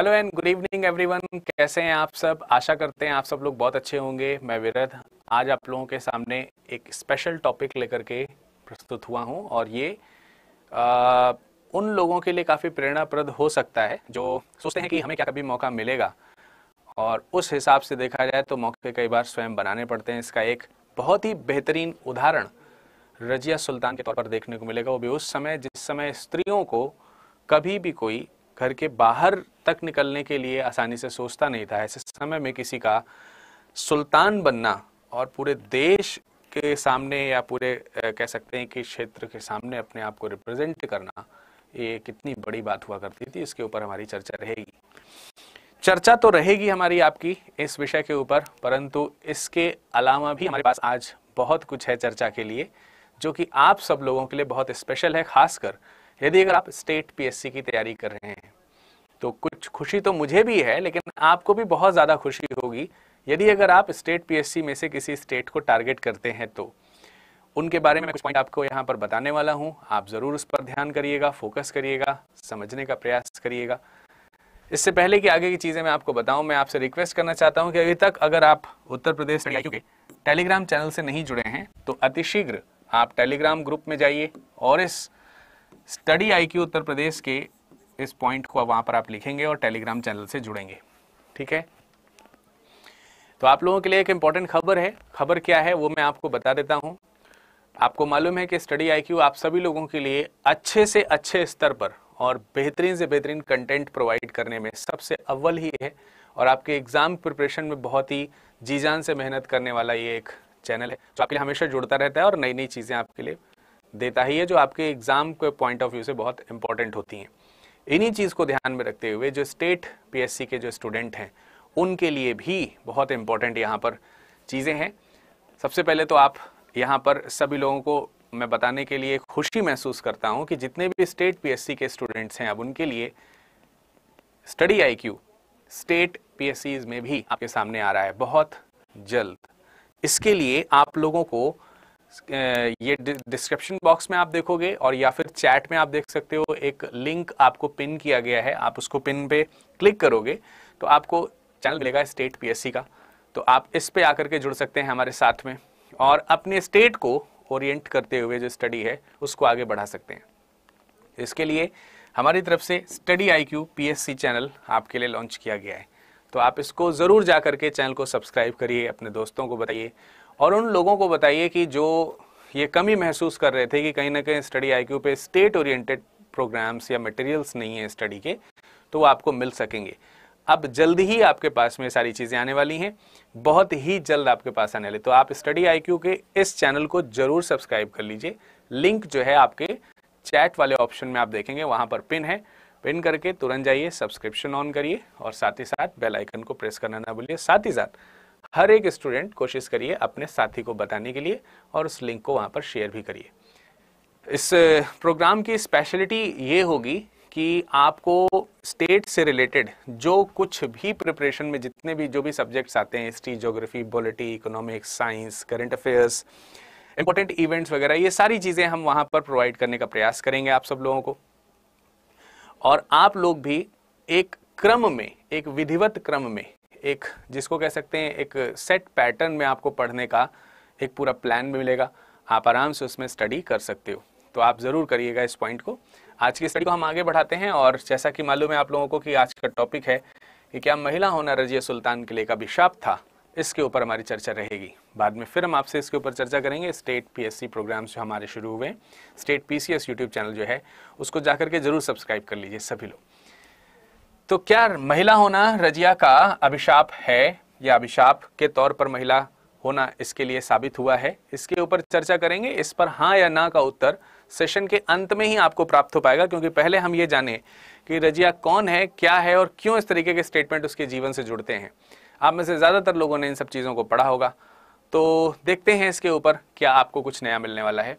hello and good evening everyone कैसे हैं आप सब आशा करते हैं आप सब लोग बहुत अच्छे होंगे मैं विरध आज आप लोगों के सामने एक स्पेशल टॉपिक लेकर के प्रस्तुत हुआ हूं और ये आ, उन लोगों के लिए काफ़ी प्रेरणाप्रद हो सकता है जो सोचते हैं कि हमें क्या कभी मौका मिलेगा और उस हिसाब से देखा जाए तो मौके कई बार स्वयं बनाने पड़ते हैं इसका एक बहुत ही बेहतरीन उदाहरण रजिया सुल्तान के तौर पर देखने को मिलेगा वो भी उस समय जिस समय स्त्रियों को कभी भी कोई घर के बाहर तक निकलने के लिए आसानी से सोचता नहीं था ऐसे समय में किसी का सुल्तान बनना और पूरे देश के सामने या पूरे कह सकते हैं कि क्षेत्र के सामने अपने आप को रिप्रेजेंट करना ये कितनी बड़ी बात हुआ करती थी इसके ऊपर हमारी चर्चा रहेगी चर्चा तो रहेगी हमारी आपकी इस विषय के ऊपर परंतु इसके अलावा भी हमारे पास आज बहुत कुछ है चर्चा के लिए जो कि आप सब लोगों के लिए बहुत स्पेशल है खासकर यदि अगर आप स्टेट पीएससी की तैयारी कर रहे हैं तो कुछ खुशी तो मुझे भी है लेकिन आपको भी बहुत ज़्यादा खुशी होगी यदि अगर आप स्टेट पीएससी में से किसी स्टेट को टारगेट करते हैं तो उनके बारे में कुछ पॉइंट आपको यहाँ पर बताने वाला हूँ आप ज़रूर उस पर ध्यान करिएगा फोकस करिएगा समझने का प्रयास करिएगा इससे पहले कि आगे की चीज़ें मैं आपको बताऊं मैं आपसे रिक्वेस्ट करना चाहता हूं कि अभी तक अगर आप उत्तर प्रदेश के टेलीग्राम चैनल से नहीं जुड़े हैं तो अतिशीघ्र आप टेलीग्राम ग्रुप में जाइए और इस स्टडी आई उत्तर प्रदेश के इस पॉइंट को वहां पर आप लिखेंगे और टेलीग्राम चैनल से जुड़ेंगे ठीक है तो आप लोगों के लिए एक इंपॉर्टेंट खबर है खबर क्या है वो मैं आपको बता देता हूं आपको मालूम है कि स्टडी आई आप सभी लोगों के लिए अच्छे से अच्छे स्तर पर और बेहतरीन से बेहतरीन कंटेंट प्रोवाइड करने में सबसे अव्वल ही है और आपके एग्ज़ाम प्रिपरेशन में बहुत ही जी जान से मेहनत करने वाला ये एक चैनल है जो आपके लिए हमेशा जुड़ता रहता है और नई नई चीज़ें आपके लिए देता ही है जो आपके एग्ज़ाम के पॉइंट ऑफ व्यू से बहुत इंपॉर्टेंट होती हैं इन्हीं चीज़ को ध्यान में रखते हुए जो स्टेट पीएससी के जो स्टूडेंट हैं उनके लिए भी बहुत इंपॉर्टेंट यहाँ पर चीज़ें हैं सबसे पहले तो आप यहाँ पर सभी लोगों को मैं बताने के लिए खुशी महसूस करता हूँ कि जितने भी स्टेट पीएससी के स्टूडेंट्स हैं अब उनके लिए स्टडी आईक्यू स्टेट पीएससीज में भी आपके सामने आ रहा है बहुत जल्द इसके लिए आप लोगों को ये डिस्क्रिप्शन बॉक्स में आप देखोगे और या फिर चैट में आप देख सकते हो एक लिंक आपको पिन किया गया है आप उसको पिन पे क्लिक करोगे तो आपको चैनल मिलेगा स्टेट पीएससी का तो आप इस पे आकर के जुड़ सकते हैं हमारे साथ में और अपने स्टेट को ओरिएंट करते हुए जो स्टडी है उसको आगे बढ़ा सकते हैं इसके लिए हमारी तरफ से स्टडी आई क्यू चैनल आपके लिए लॉन्च किया गया है तो आप इसको ज़रूर जा करके चैनल को सब्सक्राइब करिए अपने दोस्तों को बताइए और उन लोगों को बताइए कि जो ये कमी महसूस कर रहे थे कि कहीं ना कहीं स्टडी आई पे स्टेट ओरिएंटेड प्रोग्राम्स या मटेरियल्स नहीं है स्टडी के तो वो आपको मिल सकेंगे अब जल्द ही आपके पास में सारी चीज़ें आने वाली हैं बहुत ही जल्द आपके पास आने वाले तो आप स्टडी आई के इस चैनल को ज़रूर सब्सक्राइब कर लीजिए लिंक जो है आपके चैट वाले ऑप्शन में आप देखेंगे वहाँ पर पिन है पिन करके तुरंत जाइए सब्सक्रिप्शन ऑन करिए और साथ ही साथ बेल आइकन को प्रेस करना ना भूलिए साथ ही साथ हर एक स्टूडेंट कोशिश करिए अपने साथी को बताने के लिए और उस लिंक को वहाँ पर शेयर भी करिए इस प्रोग्राम की स्पेशलिटी ये होगी कि आपको स्टेट से रिलेटेड जो कुछ भी प्रिपरेशन में जितने भी जो भी सब्जेक्ट्स आते हैं history geography polity economics science current affairs important events वगैरह ये सारी चीज़ें हम वहाँ पर प्रोवाइड करने का प्रयास करेंगे आप सब लोगों को और आप लोग भी एक क्रम में एक विधिवत क्रम में एक जिसको कह सकते हैं एक सेट पैटर्न में आपको पढ़ने का एक पूरा प्लान भी मिलेगा आप आराम से उसमें स्टडी कर सकते हो तो आप ज़रूर करिएगा इस पॉइंट को आज की स्टडी को हम आगे बढ़ाते हैं और जैसा कि मालूम है आप लोगों को कि आज का टॉपिक है कि क्या महिला होना रजिया सुल्तान किले का अभिशाप था इसके ऊपर हमारी चर्चा रहेगी बाद में फिर हम आपसे इसके ऊपर चर्चा करेंगे स्टेट पीएससी प्रोग्राम्स जो हमारे शुरू हुए स्टेट पीसीएस यूट्यूब चैनल जो है उसको जाकर के जरूर सब्सक्राइब कर लीजिए सभी लोग तो क्या महिला होना रजिया का अभिशाप है या अभिशाप के तौर पर महिला होना इसके लिए साबित हुआ है इसके ऊपर चर्चा करेंगे इस पर हाँ या ना का उत्तर सेशन के अंत में ही आपको प्राप्त हो पाएगा क्योंकि पहले हम ये जाने कि रजिया कौन है क्या है और क्यों इस तरीके के स्टेटमेंट उसके जीवन से जुड़ते हैं आप में से ज़्यादातर लोगों ने इन सब चीज़ों को पढ़ा होगा तो देखते हैं इसके ऊपर क्या आपको कुछ नया मिलने वाला है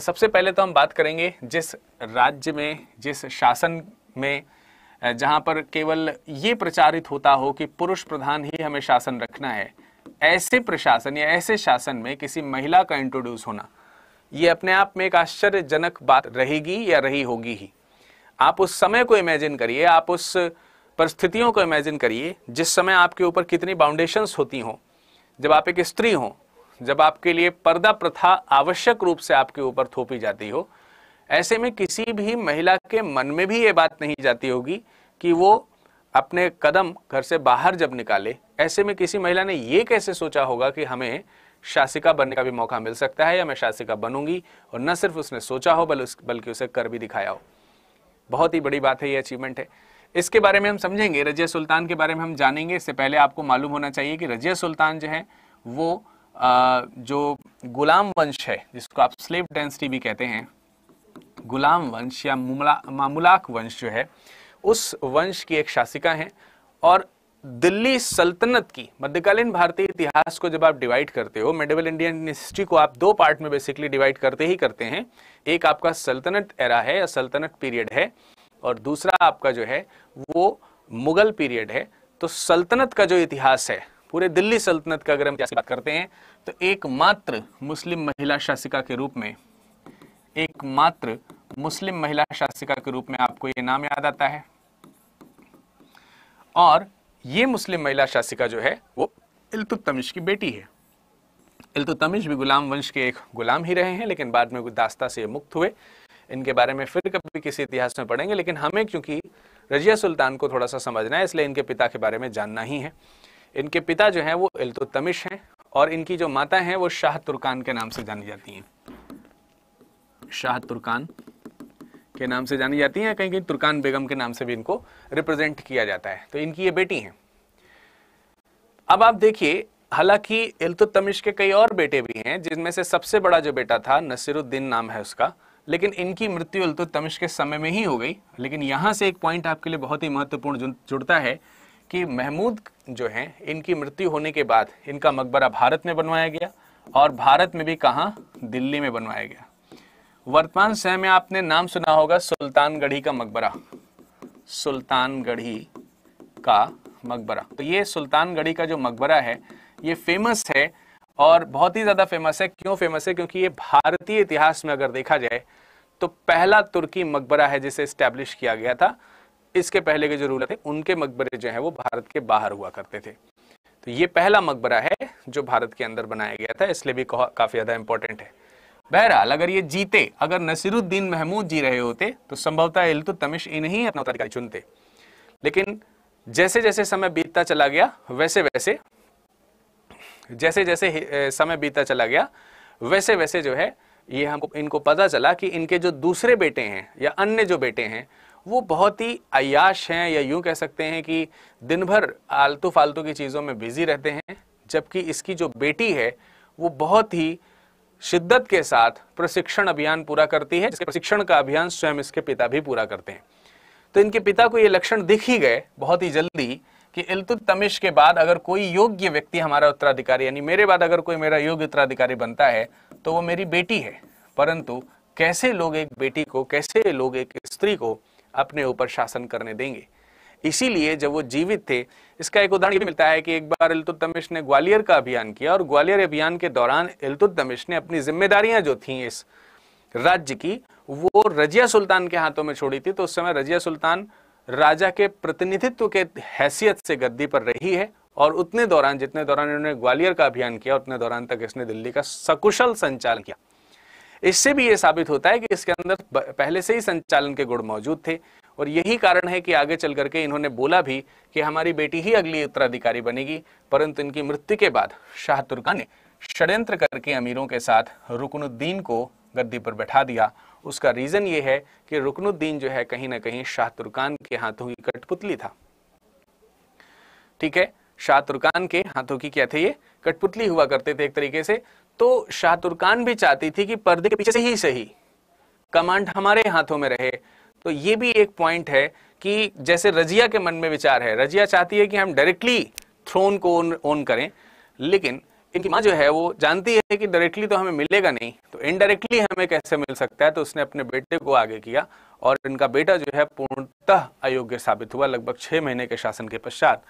सबसे पहले तो हम बात करेंगे जिस राज्य में जिस शासन में जहां पर केवल ये प्रचारित होता हो कि पुरुष प्रधान ही हमें शासन रखना है ऐसे प्रशासन या ऐसे शासन में किसी महिला का इंट्रोड्यूस होना ये अपने आप में एक आश्चर्यजनक बात रहेगी या रही होगी ही आप उस समय को इमेजिन करिए आप उस परिस्थितियों को इमेजिन करिए जिस समय आपके ऊपर कितनी बाउंडेशंस होती हों जब आप एक स्त्री हों जब आपके लिए पर्दा प्रथा आवश्यक रूप से आपके ऊपर थोपी जाती हो ऐसे में किसी भी महिला के मन में भी ये बात नहीं जाती होगी कि वो अपने कदम घर से बाहर जब निकाले ऐसे में किसी महिला ने ये कैसे सोचा होगा कि हमें शासिका बनने का भी मौका मिल सकता है या मैं शासिका बनूंगी और न सिर्फ उसने सोचा हो बल बल्कि उसे कर भी दिखाया हो बहुत ही बड़ी बात है ये अचीवमेंट है इसके बारे में हम समझेंगे रजिया सुल्तान के बारे में हम जानेंगे इससे पहले आपको मालूम होना चाहिए कि रजिया सुल्तान जो है वो आ, जो गुलाम वंश है जिसको आप स्लेव डेंसिटी भी कहते हैं गुलाम वंश या मामुलाक वंश जो है उस वंश की एक शासिका है और दिल्ली सल्तनत की मध्यकालीन भारतीय इतिहास को जब आप डिवाइड करते हो मेडिवल इंडियन हिस्ट्री को आप दो पार्ट में बेसिकली डिवाइड करते ही करते हैं एक आपका सल्तनत एरा है या सल्तनत पीरियड है और दूसरा आपका जो है वो मुगल पीरियड है तो सल्तनत का जो इतिहास है पूरे दिल्ली सल्तनत का अगर हम बात करते हैं तो एकमात्र मुस्लिम महिला शासिका के रूप में एकमात्र मुस्लिम महिला शासिका के रूप में आपको ये नाम याद आता है और ये मुस्लिम महिला शासिका जो है वो इल्तुतमिश की बेटी है इल्तुतमिश भी गुलाम वंश के एक गुलाम ही रहे हैं लेकिन बाद में दास्ता से मुक्त हुए इनके बारे में फिर कभी किसी इतिहास में पढ़ेंगे लेकिन हमें क्योंकि रजिया सुल्तान को थोड़ा सा समझना है इसलिए इनके पिता के बारे में जानना ही है इनके पिता जो हैं वो इल्तुतमिश हैं और इनकी जो माता हैं वो शाह तुर्कान के नाम से जानी जाती हैं शाह तुर्कान के नाम से जानी जाती हैं कहीं कहीं तुर्कान बेगम के नाम से भी इनको रिप्रेजेंट किया जाता है तो इनकी ये बेटी हैं अब आप देखिए हालांकि इल्तुतमिश के कई और बेटे भी हैं जिनमें से सबसे बड़ा जो बेटा था नसीरुद्दीन नाम है उसका लेकिन इनकी मृत्यु इल्तुतमिश के समय में ही हो गई लेकिन यहाँ से एक पॉइंट आपके लिए बहुत ही महत्वपूर्ण जुड़ता है कि महमूद जो है इनकी मृत्यु होने के बाद इनका मकबरा भारत में बनवाया गया और भारत में भी कहाँ दिल्ली में बनवाया गया वर्तमान समय में आपने नाम सुना होगा सुल्तानगढ़ी का मकबरा सुल्तानगढ़ी का मकबरा तो ये सुल्तानगढ़ी का जो मकबरा है ये फेमस है और बहुत ही ज़्यादा फेमस है क्यों फेमस है क्योंकि ये भारतीय इतिहास में अगर देखा जाए तो पहला तुर्की मकबरा है जिसे स्टैब्लिश किया गया था इसके पहले के जो रूलर थे उनके मकबरे जो है वो भारत के बाहर हुआ करते थे तो ये पहला मकबरा है जो भारत के अंदर बनाया गया था इसलिए भी काफ़ी ज़्यादा इंपॉर्टेंट है बहरहाल अगर ये जीते अगर नसीरुद्दीन महमूद जी रहे होते तो संभवतः इल्तु तो तमिश इन्हीं अपना उत्तराधिकारी चुनते लेकिन जैसे जैसे समय बीतता चला गया वैसे वैसे जैसे जैसे समय बीतता चला गया वैसे वैसे जो है ये हमको इनको पता चला कि इनके जो दूसरे बेटे हैं या अन्य जो बेटे हैं वो बहुत ही अयाश हैं या यूं कह सकते हैं कि दिन भर आलतू फालतू की चीज़ों में बिजी रहते हैं जबकि इसकी जो बेटी है वो बहुत ही शिद्दत के साथ प्रशिक्षण अभियान पूरा करती है जिसके प्रशिक्षण का अभियान स्वयं इसके पिता भी पूरा करते हैं तो इनके पिता को ये लक्षण दिख ही गए बहुत ही जल्दी कि इलतुत तमिश के बाद अगर कोई योग्य व्यक्ति हमारा उत्तराधिकारी यानी मेरे बाद अगर कोई मेरा योग्य उत्तराधिकारी बनता है तो वो मेरी बेटी है परंतु कैसे लोग एक बेटी को कैसे लोग एक स्त्री को अपने ऊपर शासन करने देंगे इसीलिए जब वो जीवित थे इसका एक उदाहरण मिलता है कि एक बार इल्तुतमिश ने ग्वालियर का अभियान किया और ग्वालियर अभियान के दौरान इल्तुतमिश ने अपनी जिम्मेदारियां जो थी इस राज्य की वो रजिया सुल्तान के हाथों में छोड़ी थी तो उस समय रजिया सुल्तान राजा के प्रतिनिधित्व के हैसियत से गद्दी पर रही है और उतने दौरान जितने दौरान इन्होंने ग्वालियर का अभियान किया उतने दौरान तक इसने दिल्ली का सकुशल संचालन किया इससे भी यह साबित होता है कि इसके अंदर पहले से ही संचालन के गुण मौजूद थे और यही कारण है कि आगे चल करके इन्होंने बोला भी कि हमारी बेटी ही अगली उत्तराधिकारी बनेगी परंतु इनकी मृत्यु के बाद शाह तुर्का ने षड्यंत्र करके अमीरों के साथ रुकनुद्दीन को गद्दी पर बैठा दिया उसका रीज़न ये है कि रुकनुद्दीन जो है कहीं ना कहीं शाह तुर्कान के हाथों की कठपुतली था ठीक है शाह तुर्कान के हाथों की क्या थे ये कठपुतली हुआ करते थे एक तरीके से तो शाह तुर्कान भी चाहती थी कि पर्दे के पीछे से ही सही कमांड हमारे हाथों में रहे तो ये भी एक पॉइंट है कि जैसे रजिया के मन में विचार है रजिया चाहती है कि हम डायरेक्टली थ्रोन को ओन, करें लेकिन इनकी माँ जो है वो जानती है कि डायरेक्टली तो हमें मिलेगा नहीं तो इनडायरेक्टली हमें कैसे मिल सकता है तो उसने अपने बेटे को आगे किया और इनका बेटा जो है पूर्णतः अयोग्य साबित हुआ लगभग छह महीने के शासन के पश्चात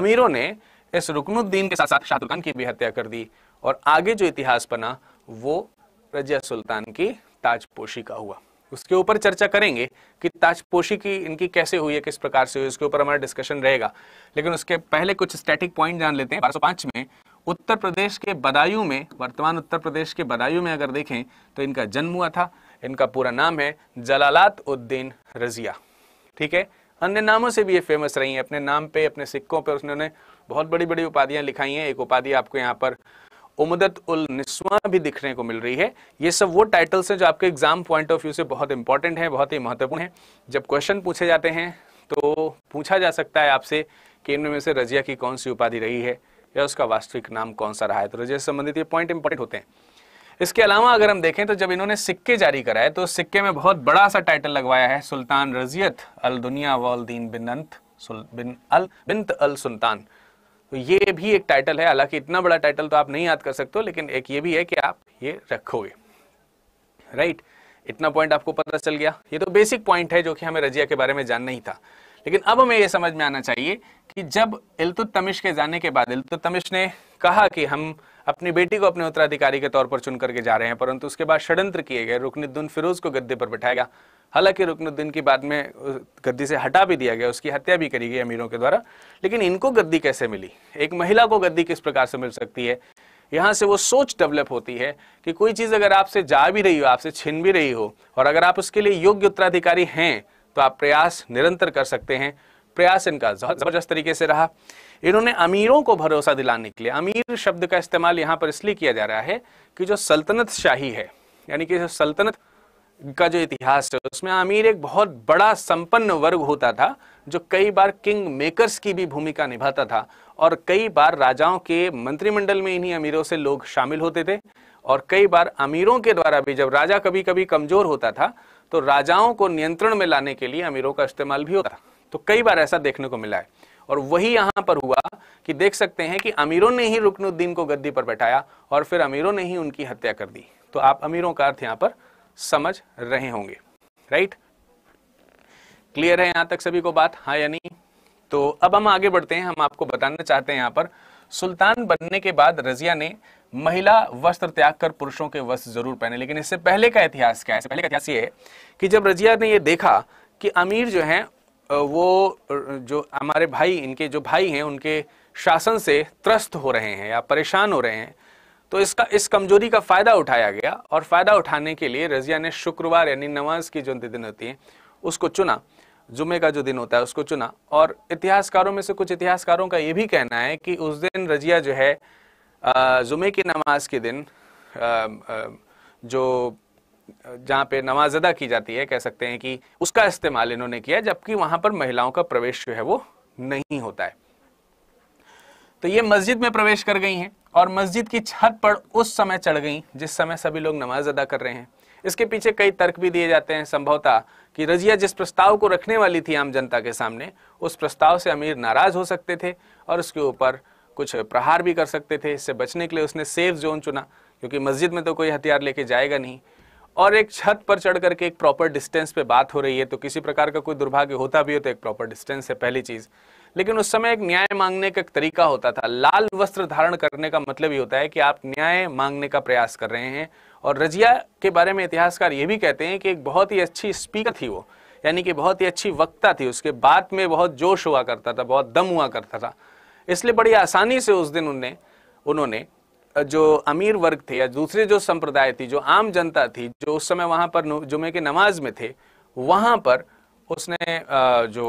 अमीरों ने इस रुकनुद्दीन के साथ साथ शाहरुख की भी हत्या कर दी और आगे जो इतिहास बना वो रजिया सुल्तान की ताजपोशी का हुआ उसके ऊपर चर्चा करेंगे कि ताजपोशी की इनकी कैसे हुई है किस प्रकार से हुई उसके ऊपर हमारा डिस्कशन रहेगा लेकिन उसके पहले कुछ स्टैटिक पॉइंट जान लेते हैं बारह में उत्तर प्रदेश के बदायूं में वर्तमान उत्तर प्रदेश के बदायूं में अगर देखें तो इनका जन्म हुआ था इनका पूरा नाम है जलालात उद्दीन रजिया ठीक है अन्य नामों से भी ये फेमस रही हैं अपने नाम पे अपने सिक्कों पर उन्होंने बहुत बड़ी बड़ी उपाधियां लिखाई हैं एक उपाधि आपको यहाँ पर उमदत उल निस्वा भी दिखने को मिल रही है ये सब वो टाइटल्स हैं जो आपके एग्जाम पॉइंट ऑफ व्यू से बहुत इंपॉर्टेंट है बहुत ही महत्वपूर्ण है जब क्वेश्चन पूछे जाते हैं तो पूछा जा सकता है आपसे कि इनमें से रजिया की कौन सी उपाधि रही है या उसका वास्तविक नाम कौन सा रहा है तो रजिया से संबंधित ये पॉइंट इंपॉर्टेंट होते हैं इसके अलावा अगर हम देखें तो जब इन्होंने सिक्के जारी कराए तो सिक्के में बहुत बड़ा सा टाइटल लगवाया है सुल्तान रजियत अल दुनिया वाल दीन बिन अंत बिन अल बिन अल सुल्तान तो ये भी एक टाइटल है हालांकि इतना बड़ा टाइटल तो आप नहीं याद कर सकते हो लेकिन एक ये भी है कि आप ये रखोगे राइट इतना पॉइंट आपको पता चल गया ये तो बेसिक पॉइंट है जो कि हमें रजिया के बारे में जानना ही था लेकिन अब हमें यह समझ में आना चाहिए कि जब इल्तुतमिश के जाने के बाद इल्तुतमिश ने कहा कि हम अपनी बेटी को अपने उत्तराधिकारी के तौर पर चुन करके जा रहे हैं परंतु उसके बाद षडंत्र किए गए रुकनुद्दीन फिरोज को गद्दे पर बैठाया गया हालांकि रुकनुद्दीन की बाद में गद्दी से हटा भी दिया गया उसकी हत्या भी करी गई अमीरों के द्वारा लेकिन इनको गद्दी कैसे मिली एक महिला को गद्दी किस प्रकार से मिल सकती है यहाँ से वो सोच डेवलप होती है कि कोई चीज़ अगर आपसे जा भी रही हो आपसे छिन भी रही हो और अगर आप उसके लिए योग्य उत्तराधिकारी हैं तो आप प्रयास निरंतर कर सकते हैं प्रयास इनका जबरदस्त तरीके से रहा इन्होंने अमीरों को भरोसा दिलाने के लिए अमीर शब्द का इस्तेमाल यहाँ पर इसलिए किया जा रहा है कि जो सल्तनत शाही है यानी कि सल्तनत का जो इतिहास है उसमें अमीर एक बहुत बड़ा संपन्न वर्ग होता था जो कई बार किंग मेकर्स की भी भूमिका निभाता था और कई बार राजाओं के मंत्रिमंडल में इन्हीं अमीरों से लोग शामिल होते थे और कई बार अमीरों के द्वारा भी जब राजा कभी कभी कमजोर होता था तो राजाओं को नियंत्रण में लाने के लिए अमीरों का इस्तेमाल भी होता तो कई बार ऐसा देखने को मिला है और वही यहां पर हुआ कि देख सकते हैं कि अमीरों ने ही रुकनुद्दीन को गद्दी पर बैठाया और फिर अमीरों ने ही उनकी हत्या कर दी तो आप अमीरों का अर्थ यहाँ पर समझ रहे होंगे राइट क्लियर है यहां तक सभी को बात हाँ या नहीं तो अब हम आगे बढ़ते हैं हम आपको बताना चाहते हैं यहां पर सुल्तान बनने के बाद रजिया ने महिला वस्त्र त्याग कर पुरुषों के वस्त्र जरूर पहने लेकिन इससे पहले का इतिहास क्या है पहले का इतिहास ये है कि जब रजिया ने ये देखा कि अमीर जो हैं वो जो हमारे भाई इनके जो भाई हैं उनके शासन से त्रस्त हो रहे हैं या परेशान हो रहे हैं तो इसका इस कमजोरी का फायदा उठाया गया और फायदा उठाने के लिए रजिया ने शुक्रवार यानी नमाज की जो दिन होती है उसको चुना जुमे का जो दिन होता है उसको चुना और इतिहासकारों में से कुछ इतिहासकारों का ये भी कहना है कि उस दिन रजिया जो है जुमे की नमाज के दिन जो जहाँ पे नमाज अदा की जाती है कह सकते हैं कि उसका इस्तेमाल इन्होंने किया जबकि वहाँ पर महिलाओं का प्रवेश जो है वो नहीं होता है तो ये मस्जिद में प्रवेश कर गई हैं और मस्जिद की छत पर उस समय चढ़ गई जिस समय सभी लोग नमाज अदा कर रहे हैं इसके पीछे कई तर्क भी दिए जाते हैं संभवतः कि रजिया जिस प्रस्ताव को रखने वाली थी आम जनता के सामने उस प्रस्ताव से अमीर नाराज हो सकते थे और उसके ऊपर कुछ प्रहार भी कर सकते थे इससे बचने के लिए उसने सेफ जोन चुना क्योंकि मस्जिद में तो कोई हथियार लेके जाएगा नहीं और एक छत पर चढ़ करके एक प्रॉपर डिस्टेंस पे बात हो रही है तो किसी प्रकार का कोई दुर्भाग्य होता भी हो तो एक प्रॉपर डिस्टेंस है पहली चीज़ लेकिन उस समय एक न्याय मांगने का तरीका होता था लाल वस्त्र धारण करने का मतलब ये होता है कि आप न्याय मांगने का प्रयास कर रहे हैं और रजिया के बारे में इतिहासकार ये भी कहते हैं कि एक बहुत ही अच्छी स्पीकर थी वो यानी कि बहुत ही अच्छी वक्ता थी उसके बात में बहुत जोश हुआ करता था बहुत दम हुआ करता था इसलिए बड़ी आसानी से उस दिन उनने उन्होंने जो अमीर वर्ग थे या दूसरे जो संप्रदाय थी जो आम जनता थी जो उस समय वहाँ पर जुमे के नमाज में थे वहाँ पर उसने जो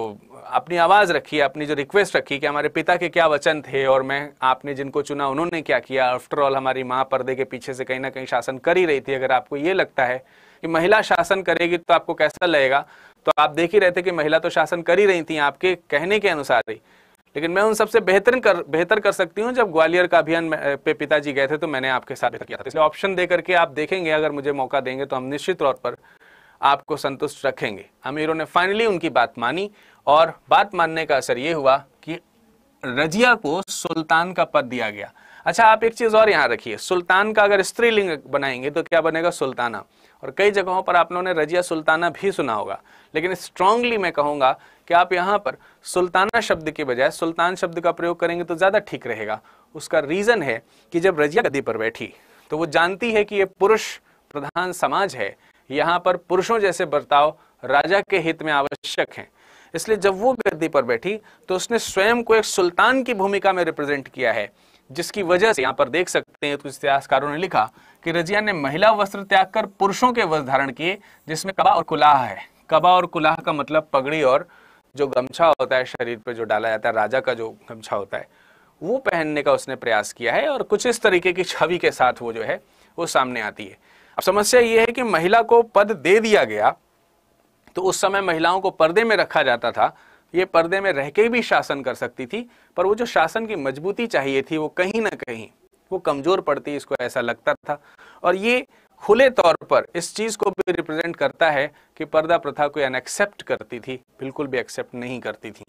अपनी आवाज़ रखी अपनी जो रिक्वेस्ट रखी कि हमारे पिता के क्या वचन थे और मैं आपने जिनको चुना उन्होंने क्या किया आफ्टर ऑल हमारी माँ पर्दे के पीछे से कहीं ना कहीं शासन कर ही रही थी अगर आपको ये लगता है कि महिला शासन करेगी तो आपको कैसा लगेगा तो आप देख ही रहे थे कि महिला तो शासन कर ही रही थी आपके कहने के अनुसार ही लेकिन मैं उन सबसे बेहतर कर बेहतर कर सकती हूँ जब ग्वालियर का अभियान पे पिताजी गए थे तो मैंने आपके साथ किया था इसलिए ऑप्शन दे करके आप देखेंगे अगर मुझे मौका देंगे तो हम निश्चित तौर पर आपको संतुष्ट रखेंगे अमीरों ने फाइनली उनकी बात मानी और बात मानने का असर ये हुआ कि रजिया को सुल्तान का पद दिया गया अच्छा आप एक चीज़ और यहाँ रखिए सुल्तान का अगर स्त्रीलिंग बनाएंगे तो क्या बनेगा सुल्ताना और कई जगहों पर आप लोगों ने रजिया सुल्ताना भी सुना होगा लेकिन स्ट्रांगली मैं कहूंगा कि आप यहाँ पर सुल्ताना शब्द के बजाय सुल्तान शब्द का प्रयोग करेंगे तो ज़्यादा ठीक रहेगा उसका रीज़न है कि जब रजिया गद्दी पर बैठी तो वो जानती है कि ये पुरुष प्रधान समाज है यहाँ पर पुरुषों जैसे बर्ताव राजा के हित में आवश्यक हैं इसलिए जब वो गद्दी पर बैठी तो उसने स्वयं को एक सुल्तान की भूमिका में रिप्रेजेंट किया है जिसकी वजह से यहाँ पर देख सकते हैं कुछ तो इतिहासकारों ने लिखा कि रजिया ने महिला वस्त्र त्याग कर पुरुषों के वस्त्र धारण किए जिसमें कबा और कुलाह है कबा और कुलाह का मतलब पगड़ी और जो गमछा होता है शरीर पर जो डाला जाता है राजा का जो गमछा होता है वो पहनने का उसने प्रयास किया है और कुछ इस तरीके की छवि के साथ वो जो है वो सामने आती है अब समस्या ये है कि महिला को पद दे दिया गया तो उस समय महिलाओं को पर्दे में रखा जाता था ये पर्दे में रह के भी शासन कर सकती थी पर वो जो शासन की मजबूती चाहिए थी वो कहीं ना कहीं वो कमजोर पड़ती इसको ऐसा लगता था और ये खुले तौर पर इस चीज़ को भी रिप्रेजेंट करता है कि पर्दा प्रथा को अनएक्सेप्ट करती थी बिल्कुल भी एक्सेप्ट नहीं करती थी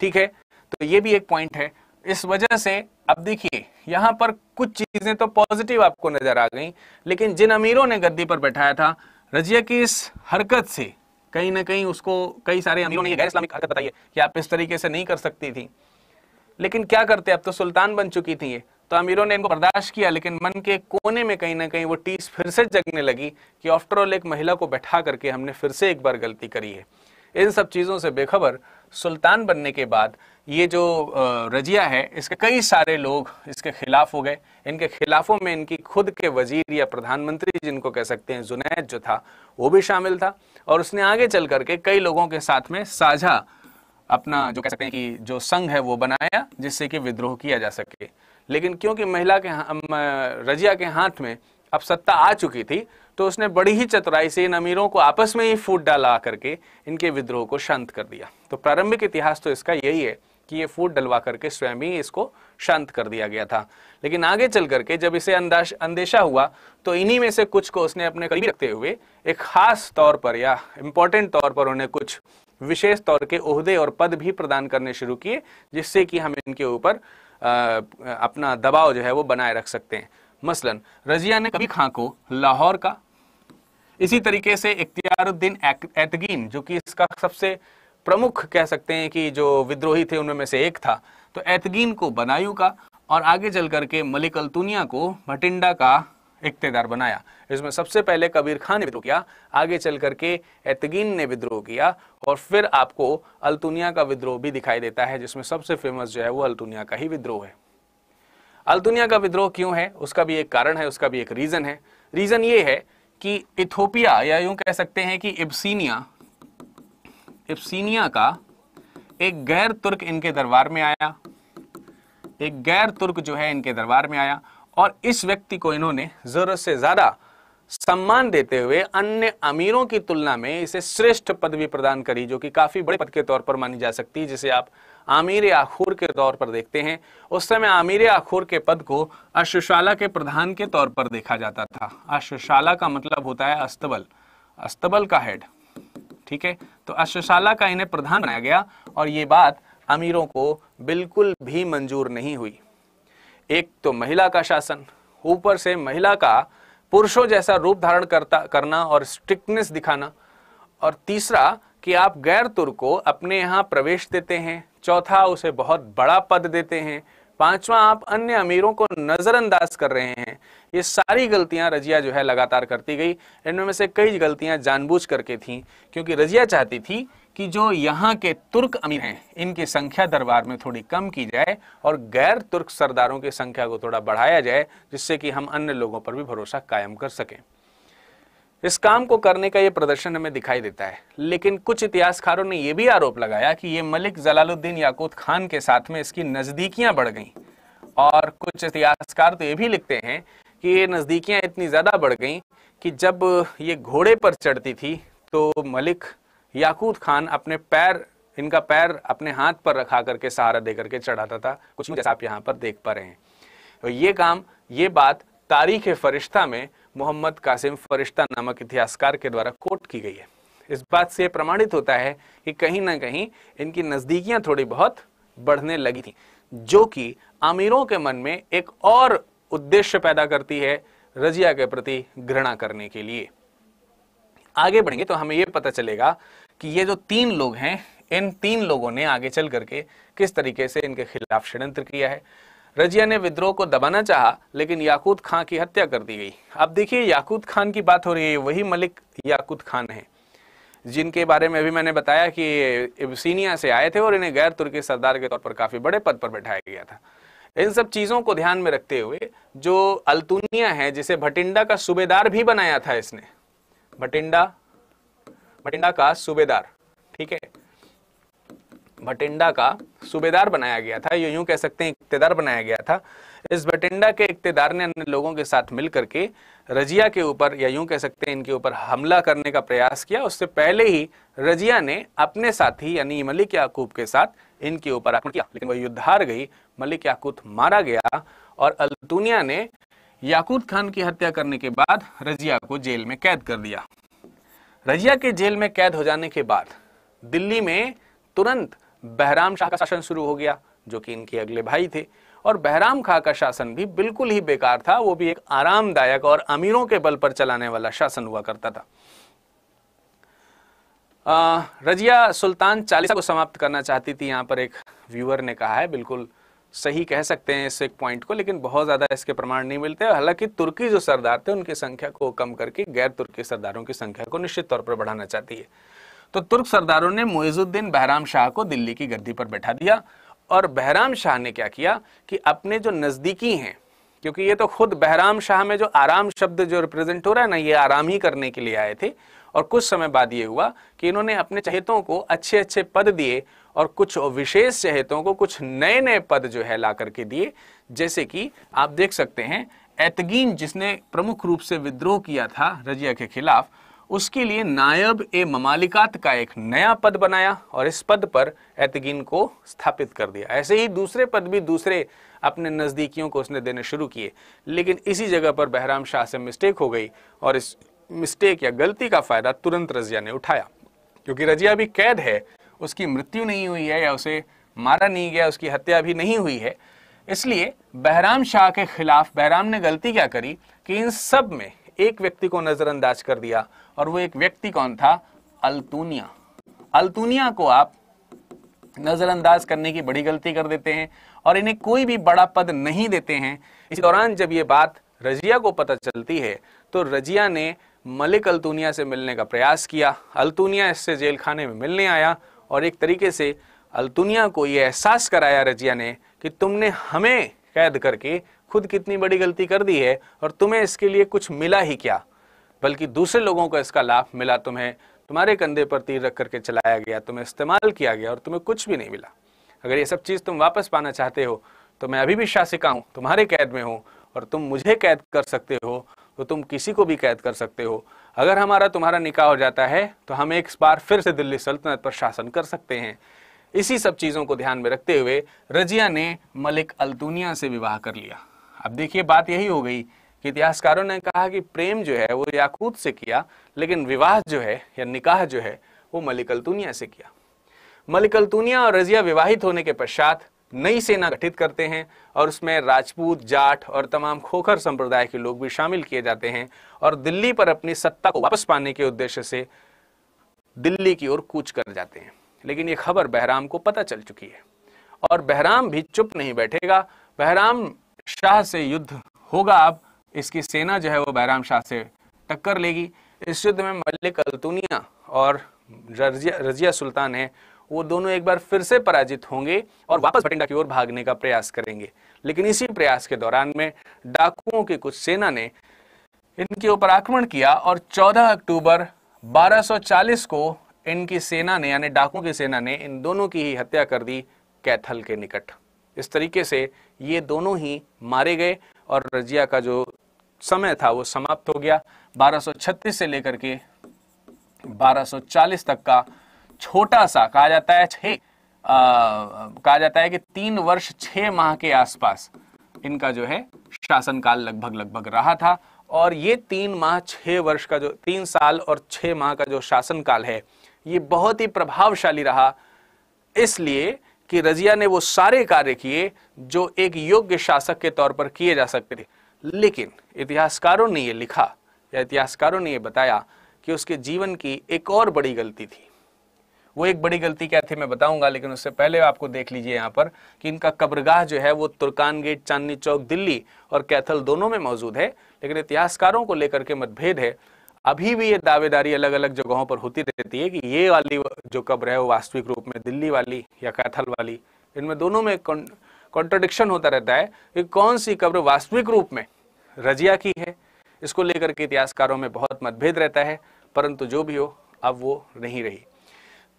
ठीक है तो ये भी एक पॉइंट है इस वजह से अब देखिए यहां पर कुछ चीज़ें तो पॉजिटिव आपको नज़र आ गई लेकिन जिन अमीरों ने गद्दी पर बैठाया था रजिया की इस हरकत से कहीं ना कहीं उसको कई सारे अमीरों ने गैर इस्लामिक हरकत बताई है कि आप इस तरीके से नहीं कर सकती थी लेकिन क्या करते अब तो सुल्तान बन चुकी थी ये तो अमीरों ने इनको बर्दाश्त किया लेकिन मन के कोने में कहीं ना कहीं वो टीस फिर से जगने लगी कि आफ्टर ऑल एक महिला को बैठा करके हमने फिर से एक बार गलती करी है इन सब चीज़ों से बेखबर सुल्तान बनने के बाद ये जो रजिया है इसके कई सारे लोग इसके खिलाफ हो गए इनके खिलाफों में इनकी खुद के वजीर या प्रधानमंत्री जिनको कह सकते हैं जुनैद जो था वो भी शामिल था और उसने आगे चल करके कई लोगों के साथ में साझा अपना जो कह सकते हैं कि जो संघ है वो बनाया जिससे कि विद्रोह किया जा सके लेकिन क्योंकि महिला के रजिया के हाथ में अब सत्ता आ चुकी थी तो उसने बड़ी ही चतुराई से इन अमीरों को आपस में ही फूट डाला करके इनके विद्रोह को शांत कर दिया तो प्रारंभिक इतिहास तो इसका यही है कि ये फूट डलवा करके स्वयं ही इसको शांत कर दिया गया था लेकिन आगे चल करके जब इसे अंदेशा हुआ तो इन्हीं में से कुछ को उसने अपने करीब रखते हुए एक खास तौर पर या इम्पोर्टेंट तौर पर उन्हें कुछ विशेष तौर के ओहदे और पद भी प्रदान करने शुरू किए जिससे कि हम इनके ऊपर अपना दबाव जो है वो बनाए रख सकते हैं मसलन रजिया ने कभी खां को लाहौर का इसी तरीके से इख्तियारुद्दीन एतगीन जो कि इसका सबसे प्रमुख कह सकते हैं कि जो विद्रोही थे उनमें से एक था तो एतगीन को बनायू का और आगे चल करके मलिक अलतुनिया को भटिंडा का इकतेदार बनाया इसमें सबसे पहले कबीर खान ने विद्रोह किया आगे चल करके एतगीन ने विद्रोह किया और फिर आपको अल्तुनिया का विद्रोह भी दिखाई देता है जिसमें सबसे फेमस जो है वो अल्तुनिया का ही विद्रोह है अल्तुनिया का विद्रोह क्यों है उसका भी एक कारण है उसका भी एक रीज़न है रीज़न ये है कि इथोपिया या यूं कह सकते हैं कि इब्सिनिया इफ्सीनिया का एक गैर तुर्क इनके दरबार में आया एक गैर तुर्क जो है इनके दरबार में आया और इस व्यक्ति को इन्होंने जरूरत से ज्यादा सम्मान देते हुए अन्य अमीरों की तुलना में इसे श्रेष्ठ पदवी प्रदान करी जो कि काफी बड़े पद के तौर पर मानी जा सकती है जिसे आप आमिर आखूर के तौर पर देखते हैं उस समय आमिर आखूर के पद को अश्वशाला के प्रधान के तौर पर देखा जाता था अश्वशाला का मतलब होता है अस्तबल अस्तबल का हेड ठीक है तो अश्वशाला का इन्हें प्रधान बनाया गया और ये बात अमीरों को बिल्कुल भी मंजूर नहीं हुई एक तो महिला का शासन ऊपर से महिला का पुरुषों जैसा रूप धारण करता करना और स्ट्रिक्टनेस दिखाना और तीसरा कि आप गैर तुर्क को अपने यहाँ प्रवेश देते हैं चौथा उसे बहुत बड़ा पद देते हैं पांचवा आप अन्य अमीरों को नज़रअंदाज कर रहे हैं ये सारी गलतियां रजिया जो है लगातार करती गई इनमें से कई गलतियां जानबूझ करके थी क्योंकि रजिया चाहती थी कि जो यहाँ के तुर्क अमीर हैं इनकी संख्या दरबार में थोड़ी कम की जाए और गैर तुर्क सरदारों की संख्या को थोड़ा बढ़ाया जाए जिससे कि हम अन्य लोगों पर भी भरोसा कायम कर सकें इस काम को करने का ये प्रदर्शन हमें दिखाई देता है लेकिन कुछ इतिहासकारों ने यह भी आरोप लगाया कि ये मलिक जलालुद्दीन याकूत खान के साथ में इसकी नज़दीकियां बढ़ गईं और कुछ इतिहासकार तो ये भी लिखते हैं कि ये नज़दीकियाँ इतनी ज़्यादा बढ़ गई कि जब ये घोड़े पर चढ़ती थी तो मलिक याकूत खान अपने पैर इनका पैर अपने हाथ पर रखा करके सहारा दे करके चढ़ाता था कुछ जैसा आप यहाँ पर देख पा रहे हैं तो ये काम ये बात तारीख फरिश्ता में मोहम्मद कासिम फरिश्ता नामक इतिहासकार के द्वारा कोट की गई है इस बात से प्रमाणित होता है कि कहीं ना कहीं इनकी नज़दीकियाँ थोड़ी बहुत बढ़ने लगी थी जो कि अमीरों के मन में एक और उद्देश्य पैदा करती है रजिया के प्रति घृणा करने के लिए आगे बढ़ेंगे तो हमें यह पता चलेगा कि ये जो तीन लोग हैं इन तीन लोगों ने आगे चल करके किस तरीके से इनके खिलाफ षड्यंत्र किया है रजिया ने विद्रोह को दबाना चाहा लेकिन याकूत खान की हत्या कर दी गई अब देखिए याकूत खान की बात हो रही है वही मलिक याकूत खान है जिनके बारे में भी मैंने बताया कि सीनिया से आए थे और इन्हें गैर तुर्की सरदार के तौर पर काफ़ी बड़े पद पर बैठाया गया था इन सब चीज़ों को ध्यान में रखते हुए जो अल्तुनिया है जिसे भटिंडा का सूबेदार भी बनाया था इसने भटिंडा भटिंडा का सूबेदार ठीक है भटिंडा का सूबेदार बनाया गया था ये यूं कह सकते हैं इकतेदार बनाया गया था इस बटिंडा के इकतेदार ने अन्य लोगों के साथ मिलकर के रजिया के ऊपर या यूं कह सकते हैं इनके ऊपर हमला करने का प्रयास किया उससे पहले ही रजिया ने अपने साथी यानी मलिक याकूब के साथ इनके ऊपर आक्रमण किया लेकिन वह युद्ध हार गई मलिक याकूत मारा गया और अल्तुनिया ने याकूत खान की हत्या करने के बाद रजिया को जेल में कैद कर दिया रजिया के जेल में कैद हो जाने के बाद दिल्ली में तुरंत बहराम शाह का शासन शुरू हो गया जो कि इनके अगले भाई थे और बहराम खां का शासन भी बिल्कुल ही बेकार था वो भी एक आरामदायक और अमीरों के बल पर चलाने वाला शासन हुआ करता था आ, रजिया सुल्तान चालीसा को समाप्त करना चाहती थी यहाँ पर एक व्यूअर ने कहा है बिल्कुल सही कह सकते हैं इस एक पॉइंट को लेकिन बहुत ज़्यादा इसके प्रमाण नहीं मिलते हालांकि तुर्की जो सरदार थे उनकी संख्या को कम करके गैर तुर्की सरदारों की संख्या को निश्चित तौर पर बढ़ाना चाहती है तो तुर्क सरदारों ने मोइजुद्दीन बहराम शाह को दिल्ली की गद्दी पर बैठा दिया और बहराम शाह ने क्या किया कि अपने जो नज़दीकी हैं क्योंकि ये तो खुद बहराम शाह में जो आराम शब्द जो रिप्रेजेंट हो रहा है ना ये आराम ही करने के लिए आए थे और कुछ समय बाद ये हुआ कि इन्होंने अपने चहेतों को अच्छे अच्छे पद दिए और कुछ विशेष चहेतों को कुछ नए नए पद जो है ला करके दिए जैसे कि आप देख सकते हैं एतगीन जिसने प्रमुख रूप से विद्रोह किया था रजिया के खिलाफ उसके लिए नायब ए ममालिकात का एक नया पद बनाया और इस पद पर एतगिन को स्थापित कर दिया ऐसे ही दूसरे पद भी दूसरे अपने नज़दीकियों को उसने देने शुरू किए लेकिन इसी जगह पर बहराम शाह से मिस्टेक हो गई और इस मिस्टेक या गलती का फ़ायदा तुरंत रजिया ने उठाया क्योंकि रजिया भी कैद है उसकी मृत्यु नहीं हुई है या उसे मारा नहीं गया उसकी हत्या भी नहीं हुई है इसलिए बहराम शाह के खिलाफ बहराम ने गलती क्या करी कि इन सब में एक व्यक्ति को नज़रअंदाज कर दिया और वो एक व्यक्ति कौन था अल्तूनिया अल्तूनिया को आप नज़रअंदाज करने की बड़ी गलती कर देते हैं और इन्हें कोई भी बड़ा पद नहीं देते हैं इस दौरान जब ये बात रजिया को पता चलती है तो रजिया ने मलिक अल्तूनिया से मिलने का प्रयास किया अल्तूनिया इससे जेल खाने में मिलने आया और एक तरीके से अल्तुनिया को ये एहसास कराया रजिया ने कि तुमने हमें कैद करके खुद कितनी बड़ी गलती कर दी है और तुम्हें इसके लिए कुछ मिला ही क्या बल्कि दूसरे लोगों को इसका लाभ मिला तुम्हें तुम्हारे कंधे पर तीर रख करके चलाया गया तुम्हें इस्तेमाल किया गया और तुम्हें कुछ भी नहीं मिला अगर ये सब चीज़ तुम वापस पाना चाहते हो तो मैं अभी भी शासिका हूँ तुम्हारे कैद में हूँ और तुम मुझे कैद कर सकते हो तो तुम किसी को भी कैद कर सकते हो अगर हमारा तुम्हारा निकाह हो जाता है तो हम एक बार फिर से दिल्ली सल्तनत पर शासन कर सकते हैं इसी सब चीज़ों को ध्यान में रखते हुए रजिया ने मलिक अलतूनिया से विवाह कर लिया अब देखिए बात यही हो गई इतिहासकारों ने कहा कि प्रेम जो है वो याकूत से किया लेकिन विवाह जो है या निकाह जो है वो मलिकल्तुनिया से किया मलिकल्तुनिया और रजिया विवाहित होने के पश्चात नई सेना गठित करते हैं और उसमें राजपूत जाट और तमाम खोखर संप्रदाय के लोग भी शामिल किए जाते हैं और दिल्ली पर अपनी सत्ता को वापस पाने के उद्देश्य से दिल्ली की ओर कूच कर जाते हैं लेकिन ये खबर बहराम को पता चल चुकी है और बहराम भी चुप नहीं बैठेगा बहराम शाह से युद्ध होगा अब इसकी सेना जो है वो बैराम शाह से टक्कर लेगी इस युद्ध में मलिक अल्तुनिया और रजिया रजिया सुल्तान है वो दोनों एक बार फिर से पराजित होंगे और वापस बटिंडा की ओर भागने का प्रयास करेंगे लेकिन इसी प्रयास के दौरान में डाकुओं की कुछ सेना ने इनके ऊपर आक्रमण किया और 14 अक्टूबर 1240 को इनकी सेना ने यानी डाकुओं की सेना ने इन दोनों की ही हत्या कर दी कैथल के निकट इस तरीके से ये दोनों ही मारे गए और रजिया का जो समय था वो समाप्त हो गया 1236 से लेकर के 1240 तक का छोटा सा कहा जाता है छः कहा जाता है कि तीन वर्ष छ माह के आसपास इनका जो है शासनकाल लगभग लगभग रहा था और ये तीन माह छह वर्ष का जो तीन साल और छह माह का जो शासनकाल है ये बहुत ही प्रभावशाली रहा इसलिए कि रजिया ने वो सारे कार्य किए जो एक योग्य शासक के तौर पर किए जा सकते थे लेकिन इतिहासकारों ने यह लिखा या इतिहासकारों ने यह बताया कि उसके जीवन की एक और बड़ी गलती थी वो एक बड़ी गलती क्या थी मैं बताऊंगा लेकिन उससे पहले आपको देख लीजिए यहां पर कि इनका कब्रगाह जो है वो तुर्कान गेट चांदनी चौक दिल्ली और कैथल दोनों में मौजूद है लेकिन इतिहासकारों को लेकर के मतभेद है अभी भी ये दावेदारी अलग अलग जगहों पर होती रहती है कि ये वाली जो कब्र है वो वास्तविक रूप में दिल्ली वाली या कैथल वाली इनमें दोनों में कॉन्ट्रोडिक्शन होता रहता है कि कौन सी कब्र वास्तविक रूप में रजिया की है इसको लेकर के इतिहासकारों में बहुत मतभेद रहता है परंतु जो भी हो अब वो नहीं रही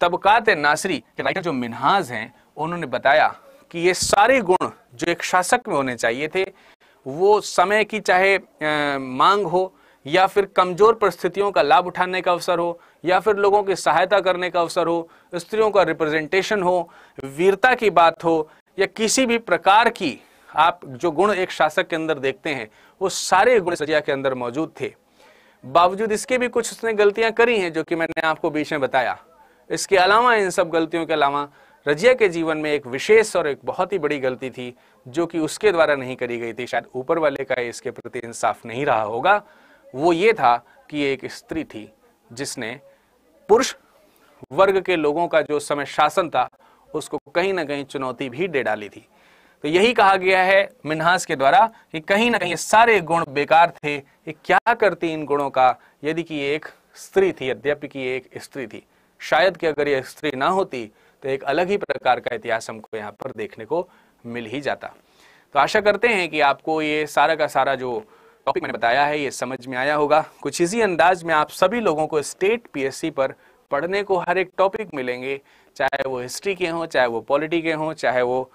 तबकात नासरी के राइटर जो मिनहाज हैं उन्होंने बताया कि ये सारे गुण जो एक शासक में होने चाहिए थे वो समय की चाहे आ, मांग हो या फिर कमज़ोर परिस्थितियों का लाभ उठाने का अवसर हो या फिर लोगों की सहायता करने का अवसर हो स्त्रियों का रिप्रेजेंटेशन हो वीरता की बात हो या किसी भी प्रकार की आप जो गुण एक शासक के अंदर देखते हैं वो सारे गुण सजिया के अंदर मौजूद थे बावजूद इसके भी कुछ उसने गलतियां करी हैं जो कि मैंने आपको बीच में बताया इसके अलावा इन सब गलतियों के अलावा रजिया के जीवन में एक विशेष और एक बहुत ही बड़ी गलती थी जो कि उसके द्वारा नहीं करी गई थी शायद ऊपर वाले का इसके प्रति इंसाफ नहीं रहा होगा वो ये था कि एक स्त्री थी जिसने पुरुष वर्ग के लोगों का जो समय शासन था उसको कहीं ना कहीं चुनौती भी दे डाली थी तो यही कहा गया है मिन्हास के द्वारा कि कहीं ना कहीं सारे गुण बेकार थे ये क्या करती इन गुणों का यदि कि एक स्त्री थी यद्यपि की एक स्त्री थी शायद कि अगर ये स्त्री ना होती तो एक अलग ही प्रकार का इतिहास हमको यहाँ पर देखने को मिल ही जाता तो आशा करते हैं कि आपको ये सारा का सारा जो टॉपिक मैंने बताया है ये समझ में आया होगा कुछ इसी अंदाज में आप सभी लोगों को स्टेट पीएससी पर पढ़ने को हर एक टॉपिक मिलेंगे चाहे वो हिस्ट्री के हों चाहे वो पॉलिटी के हों चाहे वो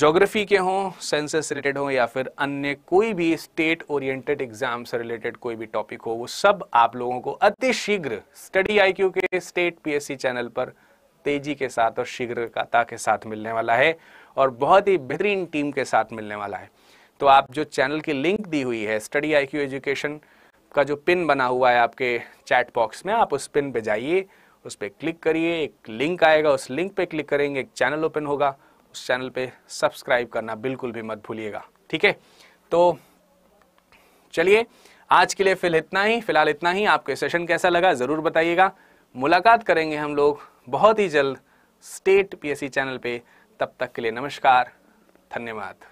जोग्राफी के हों सेंसस रिलेटेड हों या फिर अन्य कोई भी स्टेट ओरिएंटेड एग्जाम से रिलेटेड कोई भी टॉपिक हो वो सब आप लोगों को अति शीघ्र स्टडी आईक्यू के स्टेट पीएससी चैनल पर तेजी के साथ और शीघ्रता के साथ मिलने वाला है और बहुत ही बेहतरीन टीम के साथ मिलने वाला है तो आप जो चैनल की लिंक दी हुई है स्टडी आई एजुकेशन का जो पिन बना हुआ है आपके चैट बॉक्स में आप उस पिन पर जाइए उस पर क्लिक करिए एक लिंक आएगा उस लिंक पे क्लिक करेंगे एक चैनल ओपन होगा उस चैनल पे सब्सक्राइब करना बिल्कुल भी मत भूलिएगा ठीक है तो चलिए आज के लिए फिल इतना ही फिलहाल इतना ही आपके सेशन कैसा लगा ज़रूर बताइएगा मुलाकात करेंगे हम लोग बहुत ही जल्द स्टेट पीएससी चैनल पे तब तक के लिए नमस्कार धन्यवाद